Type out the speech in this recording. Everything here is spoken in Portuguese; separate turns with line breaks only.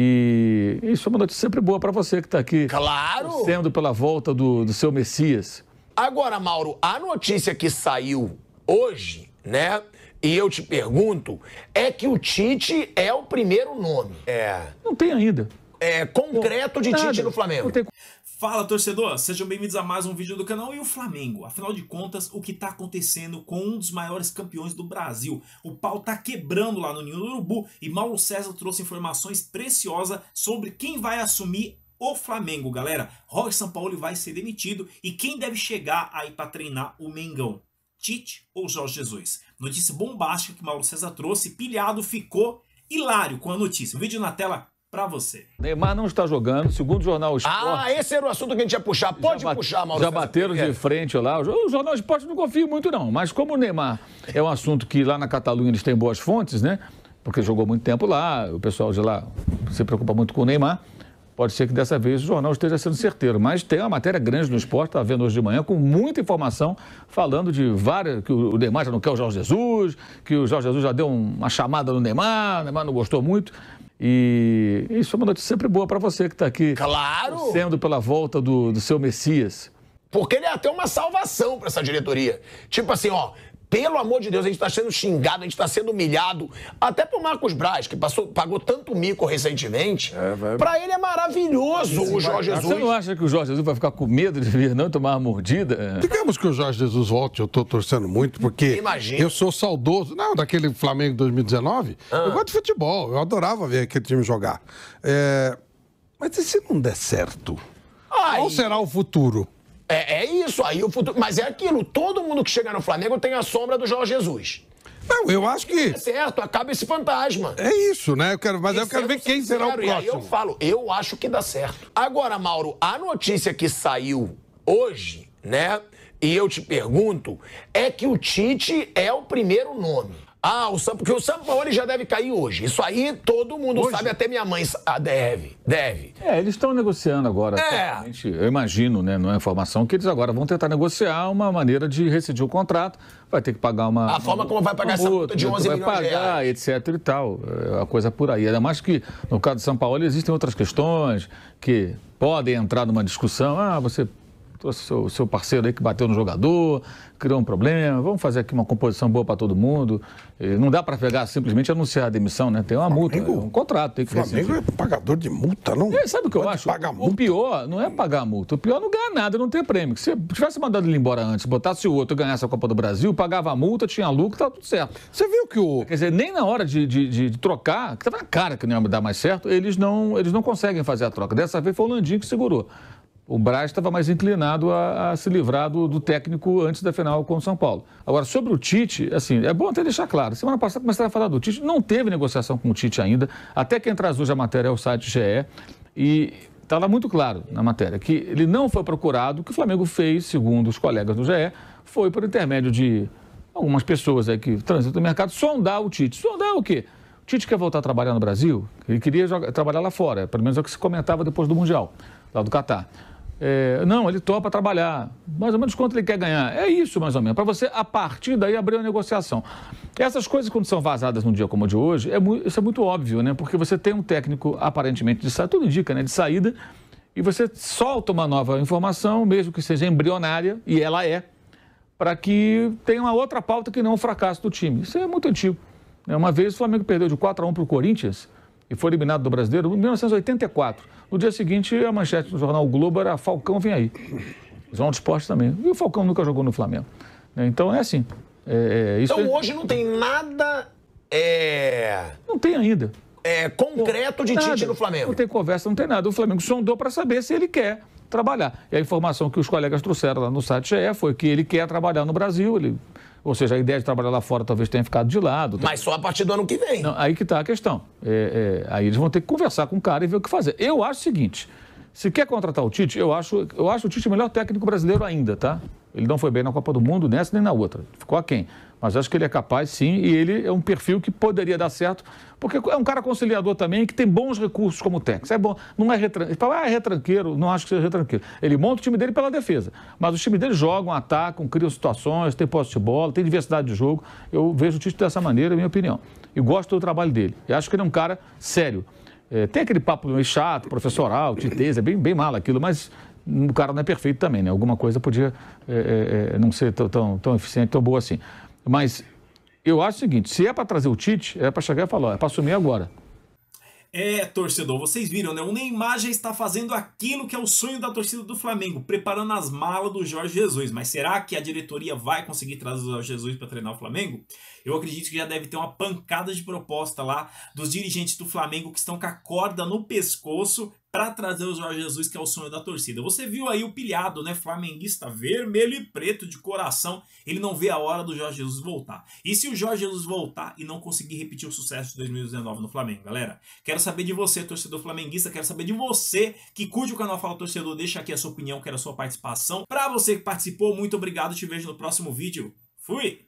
E isso é uma notícia sempre boa para você que está aqui. Claro! Torcendo pela volta do, do seu Messias.
Agora, Mauro, a notícia que saiu hoje, né? E eu te pergunto, é que o Tite é o primeiro nome. É. Não tem ainda.
É concreto de Nada. Tite no Flamengo. Não tem... Fala torcedor, sejam bem-vindos a mais um vídeo do canal e o Flamengo. Afinal de contas, o que está acontecendo com um dos maiores campeões do Brasil? O pau tá quebrando lá no Ninho do Urubu e Mauro César trouxe informações preciosas sobre quem vai assumir o Flamengo, galera. Roger Paulo vai ser demitido e quem deve chegar aí para treinar o Mengão? Tite ou Jorge Jesus? Notícia bombástica que Mauro César trouxe, pilhado ficou hilário com a notícia. O vídeo na tela, para você.
Neymar não está jogando, segundo o Jornal ah, Esporte. Ah,
esse era o assunto que a gente ia puxar. Pode bate, puxar,
Maurício. Já bateram de frente lá. O Jornal Esporte não confio muito, não. Mas como o Neymar é um assunto que lá na Catalunha eles têm boas fontes, né? Porque jogou muito tempo lá, o pessoal de lá se preocupa muito com o Neymar. Pode ser que dessa vez o jornal esteja sendo certeiro, mas tem uma matéria grande no esporte, está vendo hoje de manhã, com muita informação, falando de várias. que o Neymar já não quer o Jorge Jesus, que o Jorge Jesus já deu uma chamada no Neymar, o Neymar não gostou muito. E
isso é uma notícia sempre boa para você que está aqui. Claro! Sendo pela volta do, do seu Messias. Porque ele é até uma salvação para essa diretoria. Tipo assim, ó, pelo amor de Deus, a gente está sendo xingado, a gente está sendo humilhado. Até o Marcos Braz, que passou, pagou tanto mico recentemente. É, vai... Para ele é maravilhoso o Jorge ah, vai... Jesus. Você não
acha que o Jorge Jesus vai ficar com medo de vir
não tomar uma mordida? É. Digamos que o Jorge Jesus volte, eu estou torcendo muito, porque Imagina. eu sou saudoso. Não, daquele Flamengo 2019. Ah. Eu gosto de futebol, eu adorava ver aquele time jogar. É... Mas e se não der certo? Ai. Qual será o futuro? É, é isso aí, o futuro. Mas é aquilo, todo mundo que chega no Flamengo tem a sombra do Jorge Jesus. Não, eu acho que. É certo, acaba esse fantasma. É isso, né? Eu quero, mas e eu quero é ver quem será o próximo. E aí eu falo, eu acho que dá certo. Agora, Mauro, a notícia que saiu hoje, né? E eu te pergunto, é que o Tite é o primeiro nome. Ah, o São, porque o São Paulo já deve cair hoje. Isso aí todo mundo hoje? sabe, até minha mãe ah, deve,
deve. É, eles estão negociando agora. É. Eu imagino, né, não é informação que eles agora vão tentar negociar uma maneira de rescindir o contrato. Vai ter que pagar uma. A uma, forma como vai pagar essa multa de 11 vai milhões pagar, de reais. etc e tal. É, a coisa por aí. Ainda mais que no caso do São Paulo existem outras questões que podem entrar numa discussão. Ah, você o seu, seu, parceiro aí que bateu no jogador, criou um problema, vamos fazer aqui uma composição boa para todo mundo. E não dá para pegar simplesmente anunciar a demissão, né? Tem uma Flamengo, multa, um contrato. Tem que Flamengo é pagador de multa, não? É, sabe o que eu acho? O pior não é pagar a multa, o pior é não ganhar nada, não ter prêmio. Se tivesse mandado ele embora antes, botasse o outro e ganhasse a Copa do Brasil, pagava a multa, tinha lucro, tava tudo certo. Você viu que o... Quer dizer, nem na hora de, de, de, de trocar, que estava tá na cara que não ia dar mais certo, eles não, eles não conseguem fazer a troca. Dessa vez foi o Landinho que segurou o Braz estava mais inclinado a, a se livrar do, do, técnico antes da final com o São Paulo. Agora, sobre o Tite, assim, é bom até deixar claro. Semana passada começaram a falar do Tite, não teve negociação com o Tite ainda. Até quem traz hoje a matéria é o site GE. E está lá muito claro na matéria que ele não foi procurado. O que o Flamengo fez, segundo os colegas do GE, foi por intermédio de algumas pessoas aí que transitam no mercado, sondar o Tite. Sondar o quê? O Tite quer voltar a trabalhar no Brasil? Ele queria jogar, trabalhar lá fora, pelo menos é o que se comentava depois do Mundial, lá do Catar. É, não, ele topa trabalhar. Mais ou menos quanto ele quer ganhar. É isso, mais ou menos. Para você, a partir daí, abrir uma negociação. Essas coisas, quando são vazadas num dia como o de hoje, é muito, isso é muito óbvio, né? Porque você tem um técnico, aparentemente, de saída, tudo indica, né? De saída, e você solta uma nova informação, mesmo que seja embrionária, e ela é, para que tenha uma outra pauta que não o fracasso do time. Isso é muito antigo. Né? Uma vez o Flamengo perdeu de 4 a 1 para o Corinthians e foi eliminado do Brasileiro em 1984. No dia seguinte, a manchete do jornal Globo era Falcão vem aí. O jornal do Esporte também. E o Falcão nunca jogou no Flamengo. Né? Então é assim. É, é então é... hoje
não tem nada.
É... Não tem ainda.
É concreto de nada. Tite no
Flamengo. Não tem conversa, não tem nada. O Flamengo sondou para saber se ele quer trabalhar. E a informação que os colegas trouxeram lá no site GE foi que ele quer trabalhar no Brasil, ele... ou seja, a ideia de trabalhar lá fora talvez tenha ficado de lado. Tá? Mas só a partir do ano que vem. Não, aí que está a questão. É, é, aí eles vão ter que conversar com o cara e ver o que fazer. Eu acho o seguinte, se quer contratar o Tite, eu acho, eu acho o Tite o melhor técnico brasileiro ainda, tá? Ele não foi bem na Copa do Mundo, nessa nem na outra. Ficou aquém. Mas acho que ele é capaz, sim, e ele é um perfil que poderia dar certo, porque é um cara conciliador também, que tem bons recursos como técnico. É bom, não é retranqueiro. Ah, é retranqueiro, não acho que seja retranqueiro. Ele monta o time dele pela defesa. Mas os times dele jogam, atacam, criam situações, tem posse de bola, tem diversidade de jogo. Eu vejo o título dessa maneira, é minha opinião. E gosto do trabalho dele. E acho que ele é um cara sério. É, tem aquele papo meio chato, professoral, titeza, é bem, bem mal aquilo, mas o cara não é perfeito também, né? Alguma coisa podia é, é, é não ser tão, tão, eficiente, tão boa assim. Mas eu acho o seguinte: se é para trazer o Tite, é para chegar e falar, é para assumir agora.
É, torcedor, vocês viram, né? O Neymar já está fazendo aquilo que é o sonho da torcida do Flamengo, preparando as malas do Jorge Jesus. Mas será que a diretoria vai conseguir trazer o Jorge Jesus para treinar o Flamengo? Eu acredito que já deve ter uma pancada de proposta lá dos dirigentes do Flamengo que estão com a corda no pescoço para trazer o Jorge Jesus, que é o sonho da torcida. Você viu aí o pilhado, né? Flamenguista vermelho e preto de coração. Ele não vê a hora do Jorge Jesus voltar. E se o Jorge Jesus voltar e não conseguir repetir o sucesso de 2019 no Flamengo, galera? Quero saber de você, torcedor flamenguista. Quero saber de você que curte o canal Fala Torcedor. Deixa aqui a sua opinião, quero a sua participação. Para você que participou, muito obrigado. Te vejo no próximo vídeo. Fui!